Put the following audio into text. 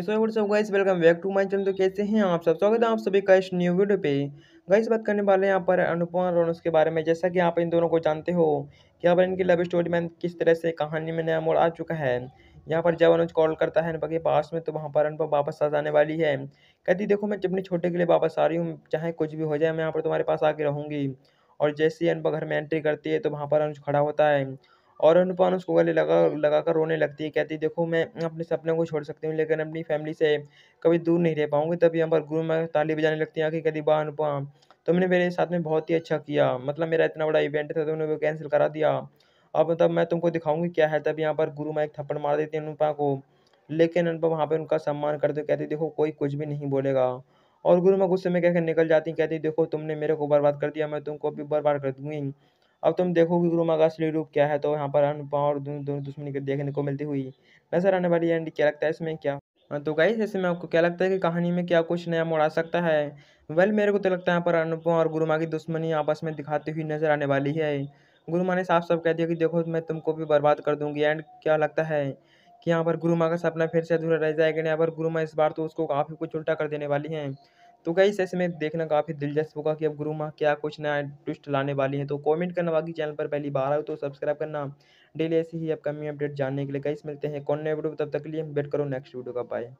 guys welcome back to my channel तो कैसे हैं आप सब स्वागत है आप सभी का इस न्यू वीडियो पे गाइस बात करने वाले हैं यहाँ पर अनुपमा और अनुष के बारे में जैसा कि आप इन दोनों को जानते हो कि यहाँ पर इनकी लव स्टोरी में किस तरह से कहानी में नया मोड़ आ चुका है यहाँ पर जब अनुज कॉल करता है अनुपा के पास में तो वहाँ पर अनुपा वापस आ जाने वाली है कहती देखो मैं अपने छोटे के लिए वापस आ रही हूँ चाहे कुछ भी हो जाए मैं यहाँ पर तुम्हारे पास आके रहूँगी और जैसे ही अनुपा घर में एंट्री करती है तो वहाँ पर अनुज खड़ा होता है और अनुपान उसको गले लगा लगा कर रोने लगती है कहती देखो मैं अपने सपने को छोड़ सकती हूँ लेकिन अपनी फैमिली से कभी दूर नहीं रह पाऊँगी तब यहाँ पर गुरु में ताली बजाने लगती है आखिर कहती वाह अनुपम तुमने मेरे साथ में बहुत ही अच्छा किया मतलब मेरा इतना बड़ा इवेंट था तुमने वो कैंसिल करा दिया अब मतलब मैं तुमको दिखाऊंगी क्या है तब यहाँ पर गुरु माँ एक थप्पड़ मार देती है अनुपा को लेकिन अनुपा वहाँ पर उनका सम्मान करते कहती देखो कोई कुछ भी नहीं बोलेगा और गुरु माँ गुस्से में कहकर निकल जाती कहती देखो तुमने मेरे को बर्बाद कर दिया मैं तुमको भी बर्बाद कर दूंगी अब तुम देखो कि गुरु माँ का असली रूप क्या है तो यहाँ पर अनुपा और दोनों दुश्मनी के देखने को मिलती हुई नजर आने वाली एंड क्या लगता है इसमें क्या हाँ, तो गाइस ऐसे में आपको क्या लगता है कि कहानी में क्या कुछ नया मोड़ आ सकता है वेल मेरे को तो लगता है यहाँ पर अनुपम और गुरुमा की दुश्मनी आपस में दिखाती हुई नजर आने वाली है गुरुमा ने साफ साफ कह दिया कि देखो मैं तुमको भी बर्बाद कर दूंगी एंड क्या लगता है कि यहाँ पर गुरुमा का सपना फिर से अधूरा रह जाएगा यहाँ पर गुरुमा इस बार तो उसको काफ़ी कुछ उल्टा कर देने वाली हैं तो गाइस ऐसे में देखना काफ़ी दिलचस्प होगा कि अब गुरु माँ क्या कुछ नया ट्विस्ट लाने वाली है तो कमेंट करना बाकी चैनल पर पहली बार आओ तो सब्सक्राइब करना डेली ऐसी ही अपकमिंग अपडेट जानने के लिए गाइस मिलते हैं कौन नए वीडियो तब तक लिए वेट करो नेक्स्ट वीडियो का बाय